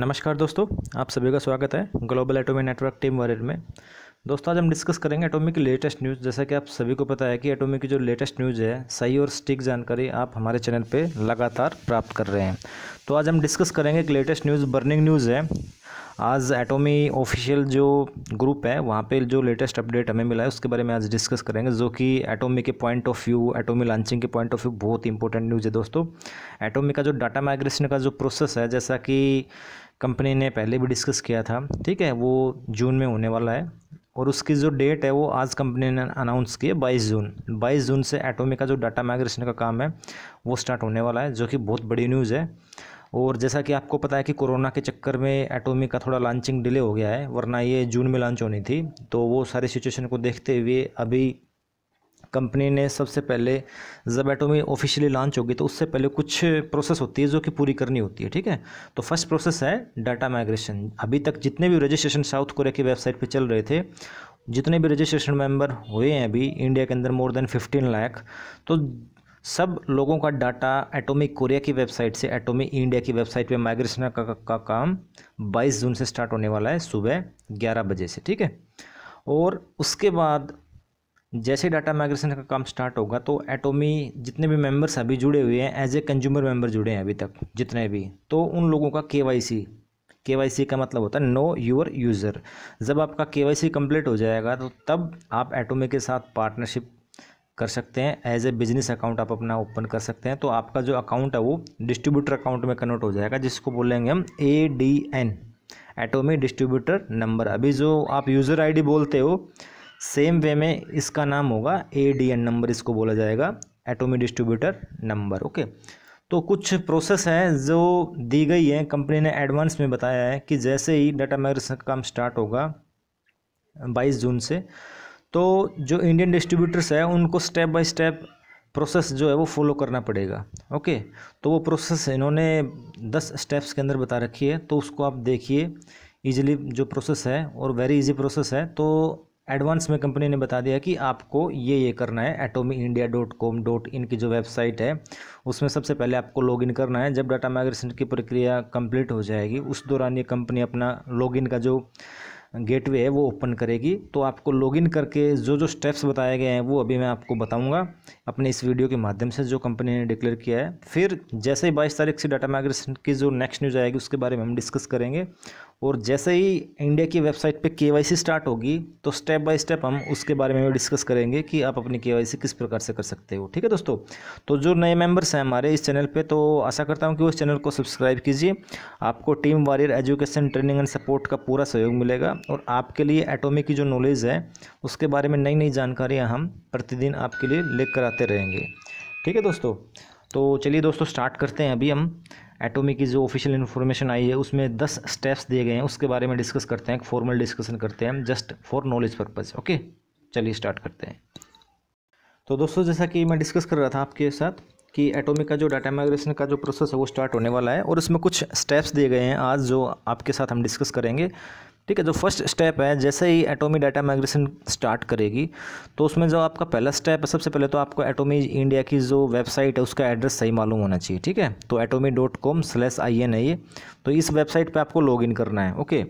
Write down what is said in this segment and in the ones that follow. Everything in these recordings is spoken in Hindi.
नमस्कार दोस्तों आप सभी का स्वागत है global Atomy network team warrior में दोस्तों आज हम डिस्कस करेंगे एटॉमिक की लेटेस्ट न्यूज़ जैसा कि आप सभी को पता है कि एटॉमिक की जो लेटेस्ट न्यूज़ है सही और स्टिक जानकारी आप हमारे चैनल पे लगातार प्राप्त कर रहे हैं तो आज हम डिस्कस करेंगे एक लेटेस्ट न्यूज़ बर्निंग न्यूज़ है आज एटोमी ऑफिशियल जो ग्रुप है वहाँ पे जो लेटेस्ट अपडेट हमें मिला है उसके बारे में आज डिस्कस करेंगे जो कि एटोमी के point of view Atomy launching के पॉइंट ऑफ व्यू बहुत इंपॉर्टेंट न्यूज़ है दोस्तों एटोमी का जो डाटा माइग्रेशन का जो प्रोसेस है जैसा कि कंपनी ने पहले भी डिस्कस किया था ठीक है वो जून में होने वाला है और उसकी जो डेट है वो आज कंपनी ने अनाउंस की है बाईस जून बाईस जून से एटोमी का जो डाटा माइग्रेशन का काम है वो स्टार्ट होने वाला है जो कि बहुत बड़ी न्यूज़ है और जैसा कि आपको पता है कि कोरोना के चक्कर में एटोमी का थोड़ा लॉन्चिंग डिले हो गया है वरना ये जून में लॉन्च होनी थी तो वो सारी सिचुएशन को देखते हुए अभी कंपनी ने सबसे पहले जबैटो में ऑफिशियली लॉन्च होगी तो उससे पहले कुछ प्रोसेस होती है जो कि पूरी करनी होती है ठीक है तो फर्स्ट प्रोसेस है डाटा माइग्रेशन अभी तक जितने भी रजिस्ट्रेशन साउथ कोरिया की वेबसाइट पर चल रहे थे जितने भी रजिस्ट्रेशन मेंबर हुए हैं अभी इंडिया के अंदर मोर देन फिफ्टीन लाख तो सब लोगों का डाटा एटोमिक कोरिया की वेबसाइट से एटोमिक इंडिया की वेबसाइट पे माइग्रेशन का, का, का काम 22 जून से स्टार्ट होने वाला है सुबह 11 बजे से ठीक है और उसके बाद जैसे डाटा माइग्रेशन का काम स्टार्ट होगा तो एटोमी जितने भी मेंबर्स अभी जुड़े हुए हैं एज ए कंज्यूमर मेंबर जुड़े हैं अभी तक जितने भी तो उन लोगों का के वाई सी के वाई सी का मतलब होता है नो योर यूज़र जब आपका के वाई सी कम्प्लीट हो जाएगा तो तब आप एटोमी के साथ पार्टनरशिप कर सकते हैं एज ए बिजनेस अकाउंट आप अपना ओपन कर सकते हैं तो आपका जो अकाउंट है वो डिस्ट्रीब्यूटर अकाउंट में कन्वर्ट हो जाएगा जिसको बोलेंगे हम A D N Atomy distributor number अभी जो आप यूज़र आईडी बोलते हो सेम वे में इसका नाम होगा ए डी एन नंबर इसको बोला जाएगा एटोमी डिस्ट्रीब्यूटर नंबर ओके तो कुछ प्रोसेस हैं जो दी गई है कंपनी ने एडवांस में बताया है कि जैसे ही डाटा माइग्रेशन का काम स्टार्ट होगा 22 जून से तो जो इंडियन डिस्ट्रीब्यूटर्स है उनको स्टेप बाय स्टेप प्रोसेस जो है वो फॉलो करना पड़ेगा ओके तो वो प्रोसेस इन्होंने दस स्टेप्स के अंदर बता रखी है तो उसको आप देखिए ईजिली जो प्रोसेस है और वेरी इजी प्रोसेस है तो एडवांस में कंपनी ने बता दिया कि आपको ये ये करना है Atomy India dot com dot in की जो वेबसाइट है उसमें सबसे पहले आपको लॉगिन करना है जब डाटा माइग्रेशन की प्रक्रिया कंप्लीट हो जाएगी उस दौरान ये कंपनी अपना लॉगिन का जो गेटवे है वो ओपन करेगी तो आपको लॉगिन करके जो जो स्टेप्स बताए गए हैं वो अभी मैं आपको बताऊंगा अपने इस वीडियो के माध्यम से जो कंपनी ने डिक्लेयर किया है फिर जैसे ही बाईस तारीख से डाटा माइग्रेशन की जो नेक्स्ट न्यूज़ आएगी उसके बारे में हम डिस्कस करेंगे और जैसे ही इंडिया की वेबसाइट पे केवाईसी स्टार्ट होगी तो स्टेप बाय स्टेप हम उसके बारे में भी डिस्कस करेंगे कि आप अपनी केवाईसी किस प्रकार से कर सकते हो ठीक है दोस्तों तो जो नए मेंबर्स हैं हमारे इस चैनल पे तो आशा करता हूँ कि उस चैनल को सब्सक्राइब कीजिए आपको team warrior education training and support का पूरा सहयोग मिलेगा और आपके लिए एटोमी की जो नॉलेज है उसके बारे में नई नई जानकारियाँ हम प्रतिदिन आपके लिए लेकर आते रहेंगे ठीक है दोस्तों तो चलिए दोस्तों स्टार्ट करते हैं अभी हम एटोमी की जो ऑफिशियल इन्फॉर्मेशन आई है उसमें दस स्टेप्स दिए गए हैं उसके बारे में डिस्कस करते हैं फॉर्मल डिस्कशन करते हैं just for knowledge purpose okay चलिए स्टार्ट करते हैं तो दोस्तों जैसा कि मैं डिस्कस कर रहा था आपके साथ कि एटोमिक का जो डाटा माइग्रेशन का जो प्रोसेस है वो स्टार्ट होने वाला है और इसमें कुछ स्टेप्स दिए गए हैं आज जो आपके साथ हम डिस्कस करेंगे ठीक है जो फर्स्ट स्टेप है जैसे ही एटोमी डाटा माइग्रेशन स्टार्ट करेगी तो उसमें जो आपका पहला स्टेप है सबसे पहले तो आपको एटोमी इंडिया की जो वेबसाइट है उसका एड्रेस सही मालूम होना चाहिए ठीक है तो Atomy dot com slash I N आई ये तो इस वेबसाइट पे आपको इन करना है ओके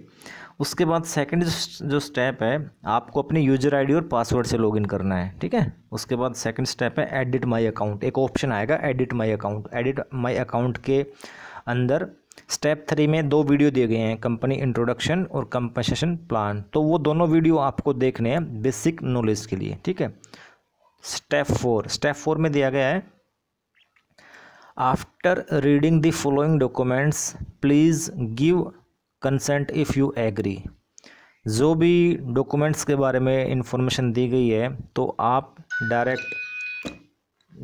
उसके बाद सेकेंड जो स्टेप है आपको अपनी यूजर आई और पासवर्ड से इन करना है ठीक है उसके बाद सेकेंड स्टेप है एडिट माई अकाउंट एक ऑप्शन आएगा edit my account edit my account के अंदर स्टेप थ्री में दो वीडियो दिए गए हैं कंपनी इंट्रोडक्शन और कंपनसेशन प्लान तो वो दोनों वीडियो आपको देखने हैं बेसिक नॉलेज के लिए ठीक है स्टेप फोर स्टेप फोर में दिया गया है after reading the following documents please give consent if you agree जो भी डॉक्यूमेंट्स के बारे में इंफॉर्मेशन दी गई है तो आप direct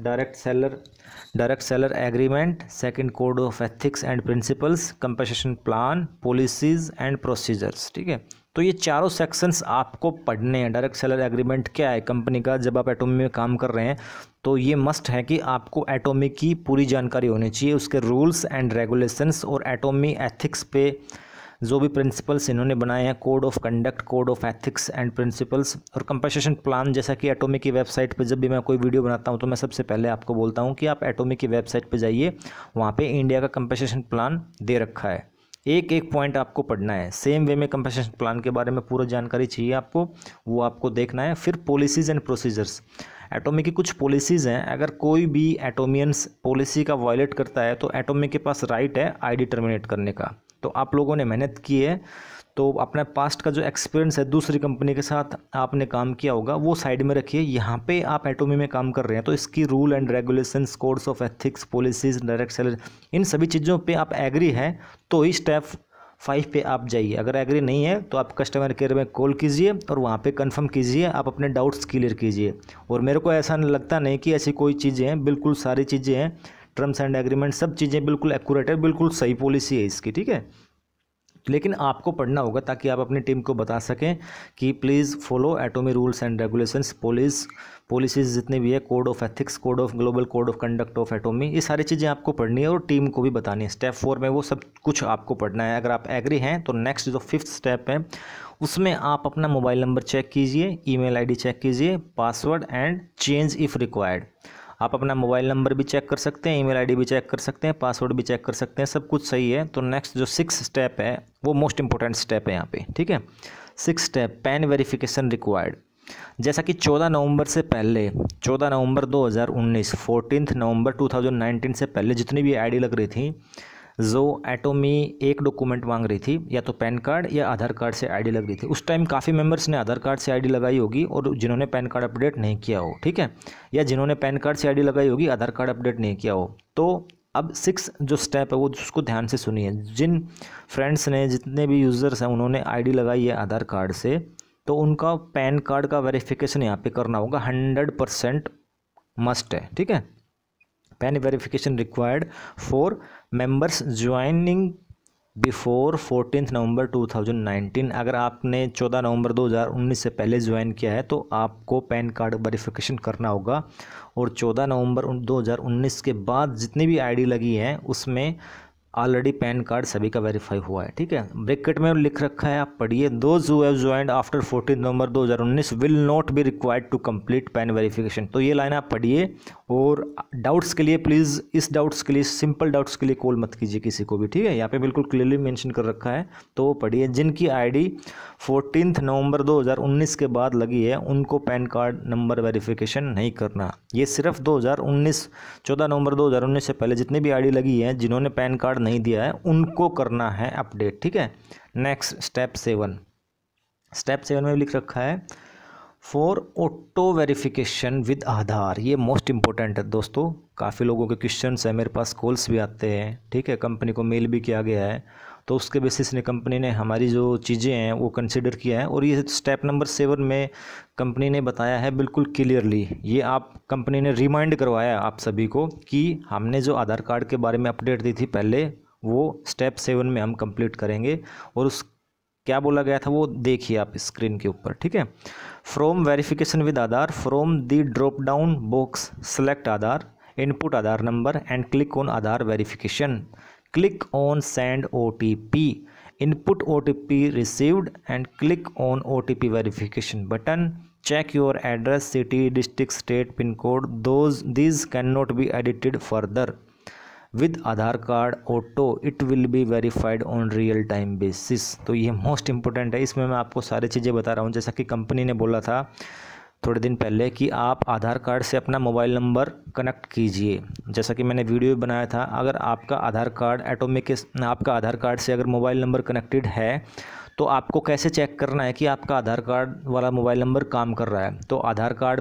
direct seller direct seller agreement second code of ethics and principles compensation plan policies and procedures ठीक है तो ये चारों सेक्शंस आपको पढ़ने हैं डायरेक्ट सेलर एग्रीमेंट क्या है कंपनी का जब आप एटोमी में काम कर रहे हैं तो ये मस्ट है कि आपको एटोमी की पूरी जानकारी होनी चाहिए उसके रूल्स एंड रेगुलेशंस और एटोमी एथिक्स पे जो भी प्रिंसिपल्स इन्होंने बनाए हैं code of conduct code of ethics and principles और कंपनसेशन प्लान जैसा कि एटोमी की वेबसाइट पर जब भी मैं कोई वीडियो बनाता हूँ तो मैं सबसे पहले आपको बोलता हूँ कि आप एटोमी की वेबसाइट पर जाइए वहाँ पर इंडिया का कंपनसेशन प्लान दे रखा है एक एक पॉइंट आपको पढ़ना है सेम वे में कंपनसेशन प्लान के बारे में पूरा जानकारी चाहिए आपको वो आपको देखना है फिर पॉलिसीज़ एंड प्रोसीजर्स एटोमी की कुछ पॉलिसीज़ हैं अगर कोई भी एटोमियंस पॉलिसी का वायलेट करता है तो एटोमी के पास राइट है आई टर्मिनेट करने का तो आप लोगों ने मेहनत की है तो अपने पास्ट का जो एक्सपीरियंस है दूसरी कंपनी के साथ आपने काम किया होगा वो साइड में रखिए यहाँ पे आप एटोमी में काम कर रहे हैं तो इसकी rule and regulation codes of ethics policies direct salary इन सभी चीज़ों पे आप एग्री हैं तो ही स्टेप फाइव पे आप जाइए अगर एग्री नहीं है तो आप कस्टमर केयर में कॉल कीजिए और वहाँ पे कंफर्म कीजिए आप अपने डाउट्स क्लियर कीजिए और मेरे को ऐसा लगता नहीं कि ऐसी कोई चीज़ें हैं बिल्कुल सारी चीज़ें हैं टर्म्स एंड एग्रीमेंट सब चीज़ें बिल्कुल एक्यूरेट है बिल्कुल सही पॉलिसी है इसकी ठीक है लेकिन आपको पढ़ना होगा ताकि आप अपनी टीम को बता सकें कि please follow Atomy rules and regulations पॉलिस पॉलिसीज जितने भी है code of ethics code of global code of conduct of Atomy ये सारी चीज़ें आपको पढ़नी है और टीम को भी बतानी है स्टेप फोर में वो सब कुछ आपको पढ़ना है अगर आप एग्री हैं तो नेक्स्ट जो फिफ्थ स्टेप है उसमें आप अपना मोबाइल नंबर चेक कीजिए ई मेल चेक कीजिए password and change if required आप अपना मोबाइल नंबर भी चेक कर सकते हैं ईमेल आईडी भी चेक कर सकते हैं पासवर्ड भी चेक कर सकते हैं सब कुछ सही है तो नेक्स्ट जो सिक्स स्टेप है वो मोस्ट इंपॉर्टेंट स्टेप है यहाँ पे ठीक है six step PAN verification required जैसा कि 14 नवंबर से पहले 14 नवंबर 2019 14 नवंबर 2019 से पहले जितनी भी आईडी लग रही थी जो एटोमी एक डॉक्यूमेंट मांग रही थी या तो पैन कार्ड या आधार कार्ड से आईडी लग रही थी उस टाइम काफ़ी मेंबर्स ने आधार कार्ड से आईडी लगाई होगी और जिन्होंने पैन कार्ड अपडेट नहीं किया हो ठीक है या जिन्होंने पैन कार्ड से आईडी लगाई होगी आधार कार्ड अपडेट नहीं किया हो तो अब सिक्स जो स्टेप है वो उसको ध्यान से सुनिए जिन फ्रेंड्स ने जितने भी यूज़र्स हैं उन्होंने आई लगाई है आधार कार्ड से तो उनका पैन कार्ड का वेरीफिकेशन यहाँ पर करना होगा हंड्रेड परसेंट मस्ट है ठीक है PAN verification required for members joining before fourteen November 2019 अगर आपने 14 नवंबर 2019 से पहले ज्वाइन किया है तो आपको पैन कार्ड वेरिफिकेशन करना होगा और 14 नवंबर 2019 के बाद जितनी भी आईडी लगी हैं उसमें ऑलरेडी पैन कार्ड सभी का वेरीफाई हुआ है ठीक है ब्रेकेट में लिख रखा है आप पढ़िए those who have joined after fourteen November 2019 will not be required to complete PAN verification तो ये लाइन आप पढ़िए और डाउट्स के लिए प्लीज़ इस डाउट्स के लिए सिंपल डाउट्स के लिए कॉल मत कीजिए किसी को भी ठीक है यहाँ पे बिल्कुल क्लियरली मैंशन कर रखा है तो पढ़िए जिनकी डी फोर्टीन नवंबर दो के बाद लगी है उनको पैन कार्ड नंबर वेरीफिकेशन नहीं करना ये सिर्फ दो हज़ार नवंबर दो से पहले जितनी भी आई लगी है जिन्होंने पैन कार्ड नहीं दिया है उनको करना है अपडेट ठीक है next step seven step seven में लिख रखा है for auto verification with Aadhaar ये मोस्ट इंपॉर्टेंट है दोस्तों काफ़ी लोगों के क्वेश्चन है मेरे पास कॉल्स भी आते हैं ठीक है कंपनी को मेल भी किया गया है तो उसके बेसिस ने कंपनी ने हमारी जो चीज़ें हैं वो कंसिडर किया है और ये स्टेप नंबर सेवन में कंपनी ने बताया है बिल्कुल क्लियरली ये आप कंपनी ने रिमाइंड करवाया आप सभी को कि हमने जो आधार कार्ड के बारे में अपडेट दी थी पहले वो स्टेप सेवन में हम कंप्लीट करेंगे और उस क्या बोला गया था वो देखिए आप स्क्रीन के ऊपर ठीक है from verification with Aadhaar from the drop down box select Aadhaar input Aadhaar number and click on Aadhaar verification click on send OTP input OTP received and click on OTP verification button check your address city district state pin code those these cannot be edited further with Aadhaar card auto it will be verified on real time basis तो ये मोस्ट इंपॉर्टेंट है इसमें मैं आपको सारी चीज़ें बता रहा हूँ जैसा कि कंपनी ने बोला था थोड़े दिन पहले कि आप आधार कार्ड से अपना मोबाइल नंबर कनेक्ट कीजिए जैसा कि मैंने वीडियो बनाया था अगर आपका आधार कार्ड एटोमिक आपका आधार कार्ड से अगर मोबाइल नंबर कनेक्टेड है तो आपको कैसे चेक करना है कि आपका आधार कार्ड वाला मोबाइल नंबर काम कर रहा है तो आधार कार्ड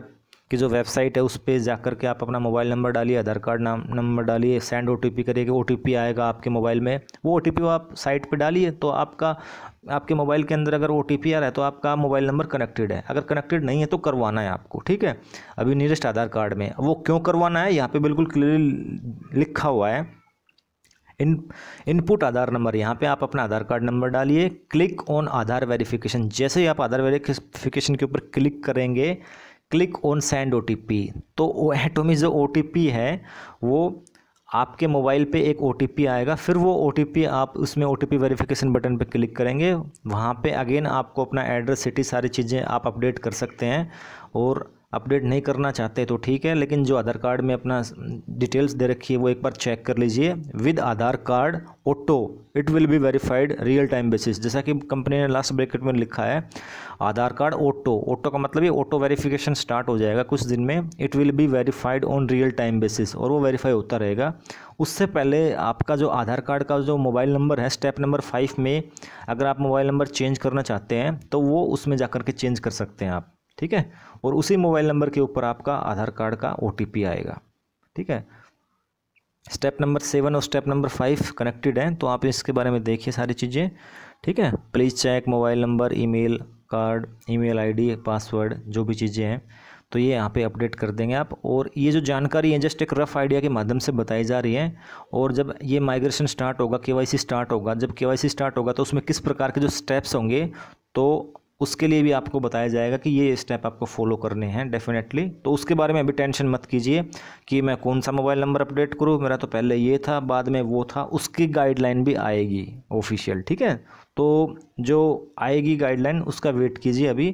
कि जो वेबसाइट है उस पर जा के आप अपना मोबाइल नंबर डालिए आधार कार्ड नाम नंबर डालिए सेंड ओ टी पी करिए ओ टी पी आएगा आपके मोबाइल में वो ओ टी पी आप साइट पर डालिए तो आपका आपके मोबाइल के अंदर अगर ओ टी पी आ रहा है तो आपका मोबाइल नंबर कनेक्टेड है अगर कनेक्टेड नहीं है तो करवाना है आपको ठीक है अभी नियरेस्ट आधार कार्ड में वो क्यों करवाना है यहाँ पर बिल्कुल क्लियरली लिखा हुआ है इन इनपुट आधार नंबर यहाँ पे आप अपना आधार कार्ड नंबर डालिए क्लिक ऑन आधार वेरिफिकेशन जैसे ही आप आधार वेरिफिकेशन के ऊपर क्लिक करेंगे क्लिक ऑन सेंड ओ तो एटोमी जो ओ है वो आपके मोबाइल पे एक ओ आएगा फिर वो ओ आप उसमें ओ टी वेरिफिकेशन बटन पे क्लिक करेंगे वहाँ पे अगेन आपको अपना एड्रेस सिटी सारी चीज़ें आप अपडेट कर सकते हैं और अपडेट नहीं करना चाहते तो ठीक है लेकिन जो आधार कार्ड में अपना डिटेल्स दे रखी है वो एक बार चेक कर लीजिए with Aadhaar card auto it will be verified real time basis जैसा कि कंपनी ने लास्ट ब्रेकेट में लिखा है आधार कार्ड ऑटो ऑटो का मतलब ये ऑटो वेरीफिकेशन स्टार्ट हो जाएगा कुछ दिन में it will be verified on real time basis और वो वेरीफाई होता रहेगा उससे पहले आपका जो आधार कार्ड का जो मोबाइल नंबर है स्टेप नंबर फाइव में अगर आप मोबाइल नंबर चेंज करना चाहते हैं तो वो उसमें जा के चेंज कर सकते हैं आप ठीक है और उसी मोबाइल नंबर के ऊपर आपका आधार कार्ड का ओ आएगा ठीक है स्टेप नंबर सेवन और स्टेप नंबर फाइव कनेक्टेड हैं तो आप इसके बारे में देखिए सारी चीज़ें ठीक है please check mobile number email card email ID password जो भी चीज़ें हैं तो ये यहाँ पे अपडेट कर देंगे आप और ये जो जानकारी है जस्ट एक रफ़ आइडिया के माध्यम से बताई जा रही है और जब ये माइग्रेशन स्टार्ट होगा के स्टार्ट होगा जब के स्टार्ट होगा तो उसमें किस प्रकार के जो स्टेप्स होंगे तो उसके लिए भी आपको बताया जाएगा कि ये स्टेप आपको फॉलो करने हैं डेफिनेटली तो उसके बारे में अभी टेंशन मत कीजिए कि मैं कौन सा मोबाइल नंबर अपडेट करूँ मेरा तो पहले ये था बाद में वो था उसकी गाइडलाइन भी आएगी ऑफिशियल ठीक है तो जो आएगी गाइडलाइन उसका वेट कीजिए अभी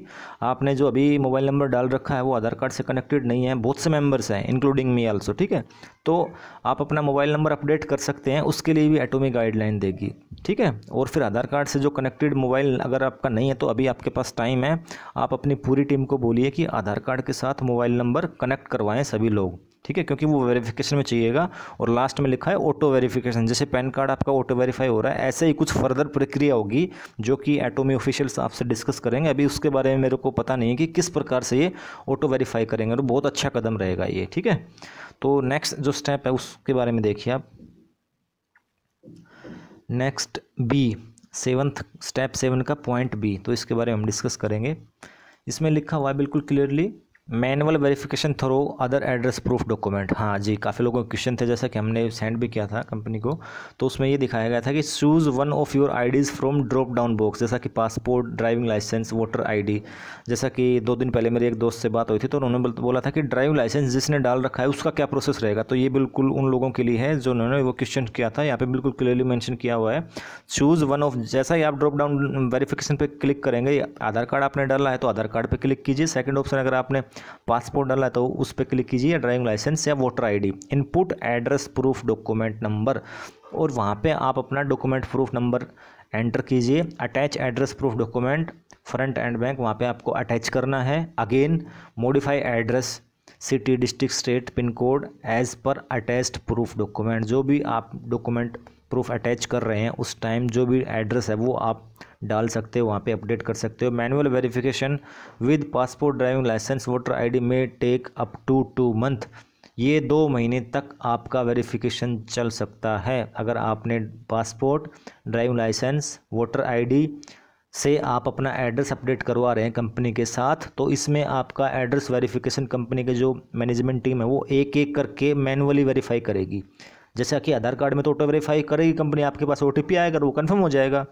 आपने जो अभी मोबाइल नंबर डाल रखा है वो आधार कार्ड से कनेक्टेड नहीं है बहुत से मेंबर्स हैं इंक्लूडिंग मी आल्सो ठीक है तो आप अपना मोबाइल नंबर अपडेट कर सकते हैं उसके लिए भी एटोमी गाइडलाइन देगी ठीक है और फिर आधार कार्ड से जो कनेक्टेड मोबाइल अगर आपका नहीं है तो अभी आपके पास टाइम है आप अपनी पूरी टीम को बोलिए कि आधार कार्ड के साथ मोबाइल नंबर कनेक्ट करवाएँ सभी लोग ठीक है क्योंकि वो वेरिफिकेशन में चाहिएगा और लास्ट में लिखा है ऑटो वेरिफिकेशन जैसे पैन कार्ड आपका ऑटो वेरीफाई हो रहा है ऐसे ही कुछ फर्दर प्रक्रिया होगी जो कि एटोमी ऑफिशियल्स आपसे डिस्कस करेंगे अभी उसके बारे में मेरे को पता नहीं है कि किस प्रकार से ये ऑटो वेरीफाई करेंगे और बहुत अच्छा कदम रहेगा ये ठीक है तो नेक्स्ट जो स्टेप है उसके बारे में देखिए आप next B seventh step seven का पॉइंट बी तो इसके बारे में हम डिस्कस करेंगे इसमें लिखा हुआ है बिल्कुल clearly manual verification through other address proof document हाँ जी काफ़ी लोगों के क्वेश्चन थे जैसा कि हमने सेंड भी किया था कंपनी को तो उसमें ये दिखाया गया था कि choose one of your IDs from drop down box जैसा कि passport driving licence voter ID जैसा कि दो दिन पहले मेरी एक दोस्त से बात हुई थी तो उन्होंने बोला था कि ड्राइविंग लाइसेंस जिसने डाल रखा है उसका क्या प्रोसेस रहेगा तो ये बिल्कुल उन लोगों के लिए है जो उन्होंने वो क्वेश्चन किया था यहाँ पर बिल्कुल क्लियरली मैंशन किया हुआ है चूज़ वन ऑफ जैसा ही आप ड्रॉप डाउन वेरीफिकेशन पर क्लिक करेंगे आधार कार्ड आपने डाला है तो आधार कार्ड पर क्लिक कीजिए सेकेंड ऑप्शन अगर आपने पासपोर्ट डाला तो उस पर क्लिक कीजिए ड्राइविंग लाइसेंस या voter ID input address proof document number और वहाँ पे आप अपना डॉक्यूमेंट प्रूफ नंबर एंटर कीजिए attach address proof document front and bank वहाँ पे आपको अटैच करना है again modify address city district state pin code as per attached proof document जो भी आप डॉक्यूमेंट प्रूफ अटैच कर रहे हैं उस टाइम जो भी एड्रेस है वो आप डाल सकते हो वहाँ पे अपडेट कर सकते हो manual verification with passport driving licence voter ID में take up to two month ये दो महीने तक आपका वेरिफिकेशन चल सकता है अगर आपने passport driving licence voter ID से आप अपना एड्रेस अपडेट करवा रहे हैं कंपनी के साथ तो इसमें आपका एड्रेस वेरिफिकेशन कंपनी के जो मैनेजमेंट टीम है वो एक एक करके मैनुअली वेरीफाई करेगी जैसा कि आधार कार्ड में तो ऑटो वेरीफाई करेगी कंपनी आपके पास ओ आएगा तो वो कन्फर्म हो जाएगा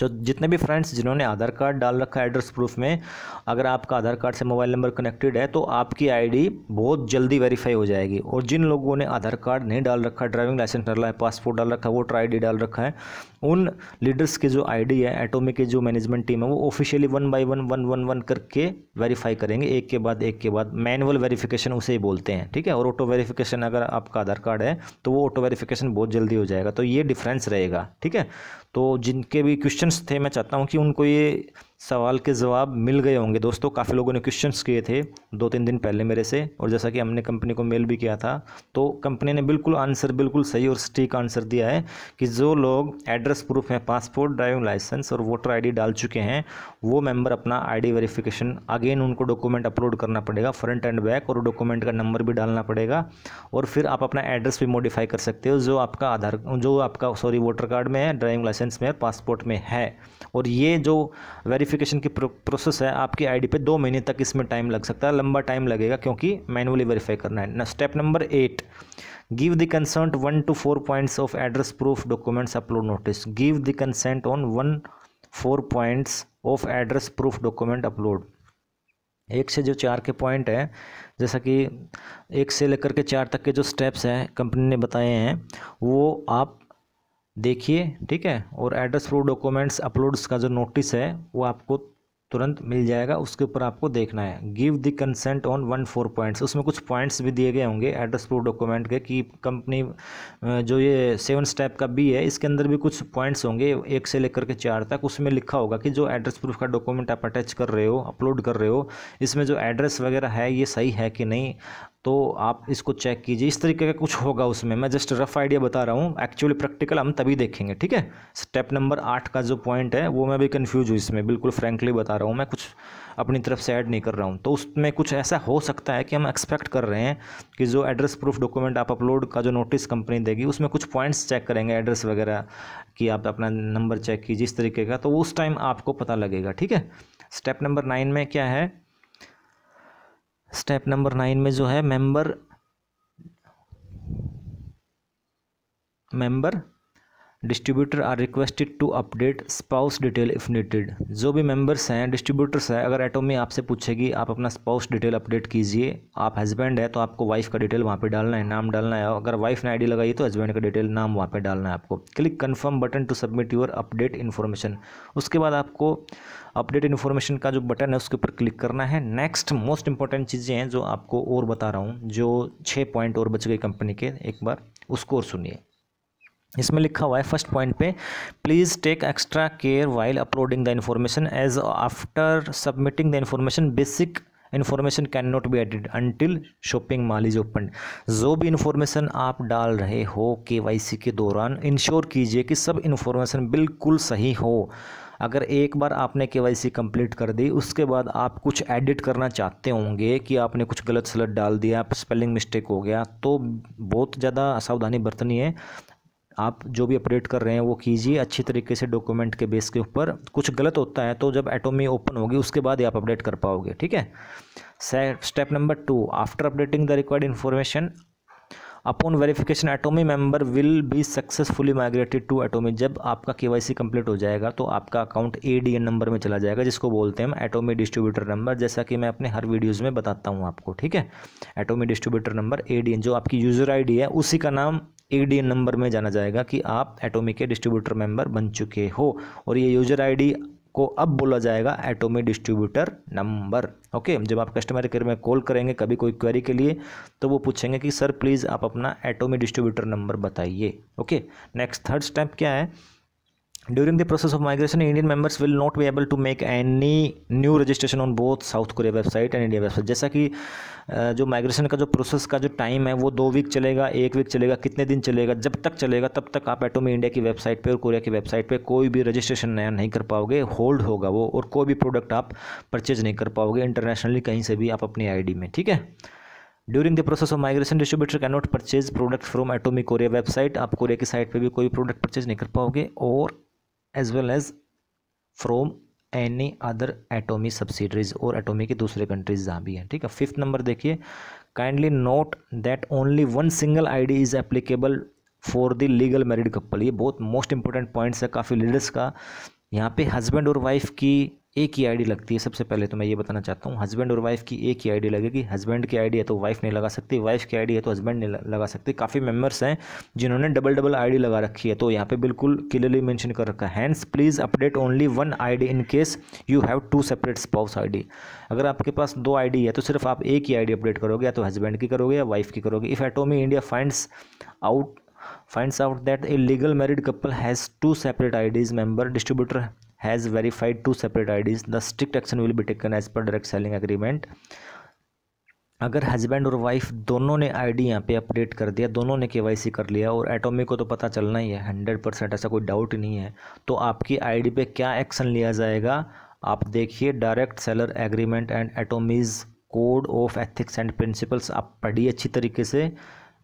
जो तो जितने भी फ्रेंड्स जिन्होंने आधार कार्ड डाल रखा है एड्रेस प्रूफ में अगर आपका आधार कार्ड से मोबाइल नंबर कनेक्टेड है तो आपकी आईडी बहुत जल्दी वेरीफाई हो जाएगी और जिन लोगों ने आधार कार्ड नहीं डाल रखा ड्राइविंग लाइसेंस रहा है पासपोर्ट डाल रखा है वोटर आई डाल रखा है उन लीडर्स की जो आई है एटोमी की जो मैनेजमेंट टीम है वो officially one by one one one one करके वेरीफाई करेंगे एक के बाद एक के बाद मैनुअल वेरीफिकेशन उसे ही बोलते हैं ठीक है और ऑटो वेरीफिकेशन अगर आपका आधार कार्ड है तो वो ऑटो वेरीफिकेशन बहुत जल्दी हो जाएगा तो ये डिफरेंस रहेगा ठीक है तो जिनके भी क्वेश्चन क्वेश्चंस थे मैं चाहता हूँ कि उनको ये सवाल के जवाब मिल गए होंगे दोस्तों काफ़ी लोगों ने क्वेश्चंस किए थे दो तीन दिन पहले मेरे से और जैसा कि हमने कंपनी को मेल भी किया था तो कंपनी ने बिल्कुल आंसर बिल्कुल सही और सटीक आंसर दिया है कि जो लोग एड्रेस प्रूफ में पासपोर्ट ड्राइविंग लाइसेंस और वोटर आईडी डाल चुके हैं वो मेंबर अपना आई डी अगेन उनको डॉक्यूमेंट अपलोड करना पड़ेगा फ्रंट एंड बैक और डॉक्यूमेंट का नंबर भी डालना पड़ेगा और फिर आप अपना एड्रेस भी मॉडिफाई कर सकते हो जो आपका आधार जो आपका सॉरी वोटर कार्ड में है ड्राइविंग लाइसेंस में पासपोर्ट में है और ये जो वेरी वेरिफिकेशन की प्रोसेस है आपकी आईडी पे दो महीने तक इसमें टाइम लग सकता है लंबा टाइम लगेगा क्योंकि मैनुअली वेरीफाई करना है ना step number eight give the consent one two four points of address proof documents upload notice give the consent on one four points of address proof document upload एक से जो चार के पॉइंट हैं जैसा कि एक से लेकर के चार तक के जो स्टेप्स हैं कंपनी ने बताए हैं वो आप देखिए ठीक है और एड्रेस प्रूफ डॉक्यूमेंट्स अपलोड्स का जो नोटिस है वो आपको तुरंत मिल जाएगा उसके ऊपर आपको देखना है give the consent on one four points उसमें कुछ पॉइंट्स भी दिए गए होंगे एड्रेस प्रूफ डॉक्यूमेंट के कि कंपनी जो ये सेवन स्टेप का बी है इसके अंदर भी कुछ पॉइंट्स होंगे एक से लेकर के चार तक उसमें लिखा होगा कि जो एड्रेस प्रूफ का डॉक्यूमेंट आप अटैच कर रहे हो अपलोड कर रहे हो इसमें जो एड्रेस वगैरह है ये सही है कि नहीं तो आप इसको चेक कीजिए इस तरीके का कुछ होगा उसमें मैं जस्ट रफ आइडिया बता रहा हूँ एक्चुअली प्रैक्टिकल हम तभी देखेंगे ठीक है स्टेप नंबर आठ का जो पॉइंट है वो मैं भी कन्फ्यूज हूँ इसमें बिल्कुल फ्रेंकली बता रहा हूँ मैं कुछ अपनी तरफ से ऐड नहीं कर रहा हूँ तो उसमें कुछ ऐसा हो सकता है कि हम एक्सपेक्ट कर रहे हैं कि जो एड्रेस प्रूफ डॉक्यूमेंट आप अपलोड का जो नोटिस कंपनी देगी उसमें कुछ पॉइंट्स चेक करेंगे एड्रेस वगैरह कि आप अपना नंबर चेक कीजिए इस तरीके का तो उस टाइम आपको पता लगेगा ठीक है स्टेप नंबर नाइन में क्या है स्टेप नंबर नाइन में जो है member member distributor are requested to update spouse detail if needed जो भी मेंबर्स हैं डिस्ट्रीब्यूटर्स हैं अगर एटोमी आपसे पूछेगी आप अपना स्पाउस डिटेल अपडेट कीजिए आप हस्बैंड है तो आपको वाइफ का डिटेल वहाँ पे डालना है नाम डालना है अगर वाइफ ने आईडी लगाई तो हस्बैंड का डिटेल नाम वहाँ पे डालना है आपको click confirm button to submit your update information उसके बाद आपको अपडेट इन्फॉर्मेशन का जो बटन है उसके ऊपर क्लिक करना है नेक्स्ट मोस्ट इंपॉर्टेंट चीज़ें हैं जो आपको और बता रहा हूँ जो छः पॉइंट और बच गई कंपनी के एक बार उसको और सुनिए इसमें लिखा हुआ है फर्स्ट पॉइंट पे please take extra care while uploading the information as after submitting the information basic information can not be edited until shopping mall is open जो भी इन्फॉर्मेशन आप डाल रहे हो सी के दौरान इंश्योर कीजिए कि सब इन्फॉर्मेशन बिल्कुल सही हो अगर एक बार आपने के वाई सी कम्प्लीट कर दी उसके बाद आप कुछ एडिट करना चाहते होंगे कि आपने कुछ गलत सलट डाल दिया स्पेलिंग मिस्टेक हो गया तो बहुत ज़्यादा सावधानी बरतनी है आप जो भी अपडेट कर रहे हैं वो कीजिए अच्छी तरीके से डॉक्यूमेंट के बेस के ऊपर कुछ गलत होता है तो जब एटोमी ओपन होगी उसके बाद ही आप अपडेट कर पाओगे ठीक है step number two after updating the required information upon verification Atomy member will be successfully migrated to Atomy जब आपका केवाईसी कंप्लीट हो जाएगा तो आपका अकाउंट एडीएन नंबर में चला जाएगा जिसको बोलते हैं हम एटोमी डिस्ट्रीब्यूटर नंबर जैसा कि मैं अपने हर वीडियोज़ में बताता हूँ आपको ठीक है एटोमी डिस्ट्रीब्यूटर नंबर एन जो आपकी यूज़र डी है उसी का नाम एन नंबर में जाना जाएगा कि आप एटोमी के डिस्ट्रीब्यूटर मेंबर बन चुके हो और ये यूज़र डी को अब बोला जाएगा एटोमी डिस्ट्रीब्यूटर नंबर ओके जब आप कस्टमर केयर में कॉल करेंगे कभी कोई क्वेरी के लिए तो वो पूछेंगे कि सर प्लीज़ आप अपना एटोमी डिस्ट्रीब्यूटर नंबर बताइए ओके नेक्स्ट थर्ड स्टेप क्या है During the process of migration, Indian members will not be able to make any new registration on both South Korea website and India website जैसा कि जो माइग्रेशन का जो प्रोसेस का जो टाइम है वो दो वीक चलेगा एक वीक चलेगा कितने दिन चलेगा जब तक चलेगा तब तक आप एटोमी इंडिया की वेबसाइट पे और कोरिया की वेबसाइट पे कोई भी रजिस्ट्रेशन नया नहीं कर पाओगे होल्ड होगा वो और कोई भी प्रोडक्ट आप परचेज नहीं कर पाओगे इंटरनेशनली कहीं से भी आप अपनी डी में ठीक है during the process of migration distributor can not purchase product from Atomy Korea website आप कोरिया की साइट पर भी कोई प्रोडक्ट परचेज नहीं कर पाओगे और as well as from any other Atomy subsidiaries और एटोमी के दूसरे कंट्रीज जहाँ भी हैं ठीक है फिफ्थ नंबर देखिए kindly note that only one single ID is applicable for the legal married couple ये बहुत मोस्ट इंपॉर्टेंट पॉइंट्स है काफ़ी लीडर्स का यहाँ पे हस्बैंड और वाइफ की एक ही आईडी लगती है सबसे पहले तो मैं ये बताना चाहता हूँ हस्बैंड और वाइफ की एक ही आईडी लगेगी हस्बैंड की आईडी है तो वाइफ नहीं लगा सकती वाइफ की आईडी है तो हस्बैंड नहीं लगा सकती काफ़ी मेंबर्स हैं जिन्होंने डबल डबल आईडी लगा रखी है तो यहाँ पे बिल्कुल क्लियरली मेंशन कर रखा है hands please update only one I in case you have to separate spouse I अगर आपके पास दो आई है तो सिर्फ आप एक ही आई अपडेट करोगे या तो हस्बैंड की करोगे या वाइफ की करोगे if Atomy India finds out out that a legal married couple has two separate IDs member distributor verified two separate IDs the strict action will be taken as per direct selling agreement अगर हस्बैंड और वाइफ दोनों ने आईडी यहाँ पे अपडेट कर दिया दोनों ने केवाईसी कर लिया और एटोमी को तो पता चलना ही है हंड्रेड परसेंट ऐसा कोई डाउट ही नहीं है तो आपकी आईडी पे क्या एक्शन लिया जाएगा आप देखिए direct seller agreement and Atomy's code of ethics and principles आप पढ़िए अच्छी तरीके से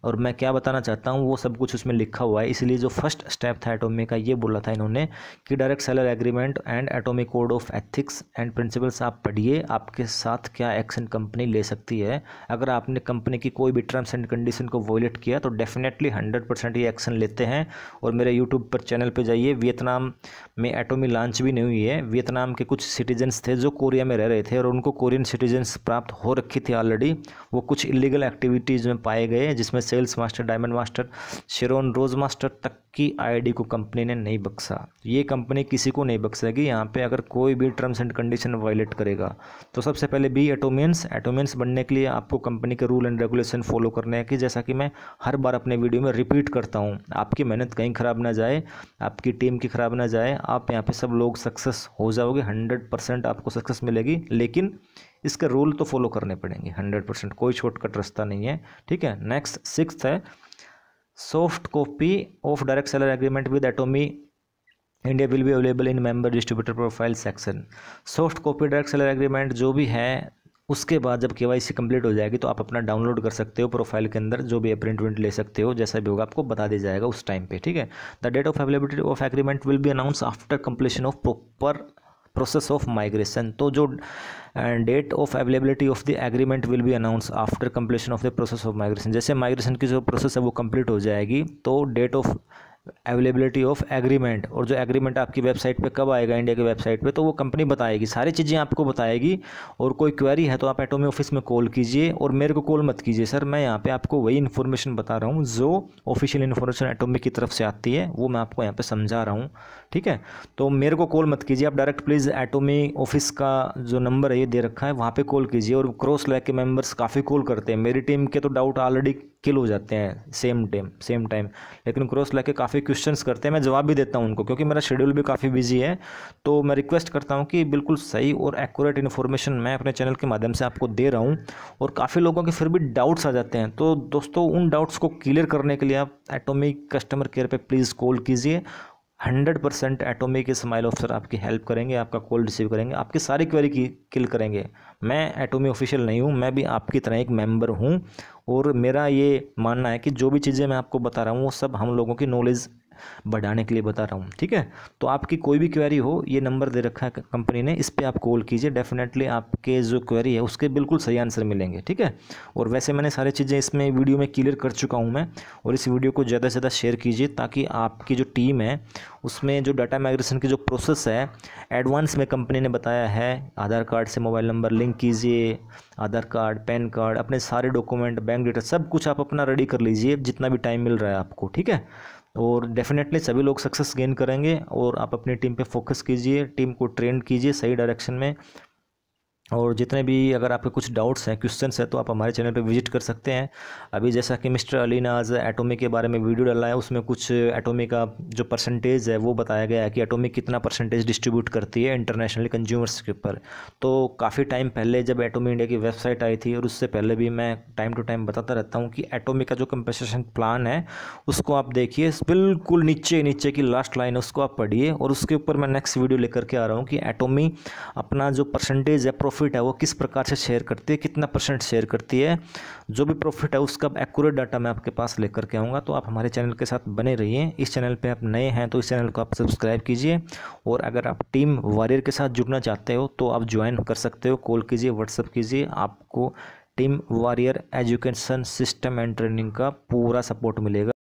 और मैं क्या बताना चाहता हूँ वो सब कुछ उसमें लिखा हुआ है इसलिए जो फर्स्ट स्टेप था एटोमी का ये बोला था इन्होंने कि direct seller agreement and atomic code of ethics and principles आप पढ़िए आपके साथ क्या एक्शन कंपनी ले सकती है अगर आपने कंपनी की कोई भी टर्म्स एंड कंडीशन को वॉयलेट किया तो डेफिनेटली हंड्रेड परसेंट ये एक्शन लेते हैं और मेरे यूट्यूब पर चैनल पर जाइए वियतनाम में एटोमी लॉन्च भी नहीं हुई है वियतनाम के कुछ सिटीजन्स थे जो कोरिया में रह रहे थे और उनको कोरियन सिटीजन्स प्राप्त हो रखी थी ऑलरेडी वो कुछ इलीगल एक्टिविटीज़ में पाए गए जिसमें से sales master diamond master Sharon Rose master तक की आईडी को कंपनी ने नहीं बख्शा ये कंपनी किसी को नहीं बख्शेगी यहाँ पे अगर कोई भी टर्म्स एंड कंडीशन वायलेट करेगा तो सबसे पहले बी एटोमियंस एटोमियंस बनने के लिए आपको कंपनी के रूल एंड रेगुलेशन फॉलो करने हैं कि जैसा कि मैं हर बार अपने वीडियो में रिपीट करता हूँ आपकी मेहनत कहीं ख़राब ना जाए आपकी टीम की ख़राब ना जाए आप यहाँ पर सब लोग सक्सेस हो जाओगे हंड्रेड आपको सक्सेस मिलेगी लेकिन इसके रूल तो फॉलो करने पड़ेंगे हंड्रेड परसेंट कोई शॉर्टकट रास्ता नहीं है ठीक है नेक्स्ट सिक्स है soft copy of direct seller agreement with Atomy India will be available in member distributor profile section soft copy direct seller agreement जो भी है उसके बाद जब के सी कंप्लीट हो जाएगी तो आप अपना डाउनलोड कर सकते हो प्रोफाइल के अंदर जो भी प्रिंट विंट ले सकते हो जैसा भी होगा आपको बता दिया जाएगा उस टाइम पे ठीक है the date of availability of agreement will be announce after completion of proper process of migration तो जो date of availability of the agreement will be announce after completion of the process of migration जैसे माइग्रेशन की जो प्रोसेस है वो कंप्लीट हो जाएगी तो date of availability of agreement और जो एग्रीमेंट आपकी वेबसाइट पे कब आएगा इंडिया की वेबसाइट पे तो वो कंपनी बताएगी सारी चीज़ें आपको बताएगी और कोई क्वेरी है तो आप एटोमी ऑफिस में कॉल कीजिए और मेरे को कॉल मत कीजिए सर मैं यहाँ पे आपको वही इन्फॉर्मेशन बता रहा हूँ जो ऑफिशियल इन्फॉर्मेशन एटोमी की तरफ से आती है वो मैं आपको यहाँ पर समझा रहा हूँ ठीक है तो मेरे को कॉल मत कीजिए आप डायरेक्ट प्लीज़ एटोमी ऑफिस का जो नंबर है ये दे रखा है वहाँ पर कॉल कीजिए और क्रॉस लैक के मेम्बर्स काफ़ी कॉल करते हैं मेरी टीम के तो डाउट ऑलरेडी किल हो जाते हैं सेम टाइम सेम टाइम लेकिन क्रॉस लेके काफ़ी क्वेश्चंस करते हैं मैं जवाब भी देता हूँ उनको क्योंकि मेरा शेड्यूल भी काफ़ी बिजी है तो मैं रिक्वेस्ट करता हूँ कि बिल्कुल सही और एक्यूरेट इन्फॉर्मेशन मैं अपने चैनल के माध्यम से आपको दे रहा हूँ और काफ़ी लोगों के फिर भी डाउट्स आ जाते हैं तो दोस्तों उन डाउट्स को क्लियर करने के लिए आप एटोमिक कस्टमर केयर पर प्लीज़ कॉल कीजिए hundred percent atomic smile officer आपकी हेल्प करेंगे आपका कॉल रिसीव करेंगे आपकी सारी क्वेरी की किल करेंगे मैं एटोमी ऑफिशियल नहीं हूँ मैं भी आपकी तरह एक मेंबर हूँ और मेरा ये मानना है कि जो भी चीज़ें मैं आपको बता रहा हूँ वो सब हम लोगों की नॉलेज बढ़ाने के लिए बता रहा हूँ ठीक है तो आपकी कोई भी क्वेरी हो ये नंबर दे रखा है कंपनी ने इस पर आप कॉल कीजिए डेफिनेटली आपके जो क्वेरी है उसके बिल्कुल सही आंसर मिलेंगे ठीक है और वैसे मैंने सारी चीज़ें इसमें वीडियो में क्लियर कर चुका हूँ मैं और इस वीडियो को ज़्यादा से ज़्यादा शेयर कीजिए ताकि आपकी जो टीम है उसमें जो डाटा माइग्रेशन की जो प्रोसेस है एडवांस में कंपनी ने बताया है आधार कार्ड से मोबाइल नंबर लिंक कीजिए आधार कार्ड पैन कार्ड अपने सारे डॉक्यूमेंट बैंक डेटा सब कुछ आप अपना रेडी कर लीजिए जितना भी टाइम मिल रहा है आपको ठीक है और डेफिनेटली सभी लोग सक्सेस गेन करेंगे और आप अपनी टीम पे फोकस कीजिए टीम को ट्रेंड कीजिए सही डायरेक्शन में और जितने भी अगर आपके कुछ डाउट्स हैं क्वेश्चंस हैं तो आप हमारे चैनल पर विजिट कर सकते हैं अभी जैसा कि मिस्टर अली नाज एटोमी के बारे में वीडियो डाला है उसमें कुछ एटोमी का जो परसेंटेज है वो बताया गया है कि एटोमी कितना परसेंटेज डिस्ट्रीब्यूट करती है इंटरनेशनल कंज्यूमर्स के ऊपर तो काफ़ी टाइम पहले जब एटोमी इंडिया की वेबसाइट आई थी और उससे पहले भी मैं टाइम टू टाइम बताता रहता हूँ कि एटोमिक का जो कंपनसेशन प्लान है उसको आप देखिए बिल्कुल नीचे नीचे की लास्ट लाइन है उसको आप पढ़िए और उसके ऊपर मैं नेक्स्ट वीडियो लेकर के आ रहा हूँ कि एटोमी अपना जो परसेंटेज है प्रॉफिट है वो किस प्रकार से शेयर करती है कितना परसेंट शेयर करती है जो भी प्रॉफिट है उसका एक्यूरेट डाटा मैं आपके पास लेकर के आऊँगा तो आप हमारे चैनल के साथ बने रहिए इस चैनल पर आप नए हैं तो इस चैनल को आप सब्सक्राइब कीजिए और अगर आप टीम वॉरियर के साथ जुड़ना चाहते हो तो आप ज्वाइन कर सकते हो कॉल कीजिए व्हाट्सअप कीजिए आपको team warrior education system and training का पूरा सपोर्ट मिलेगा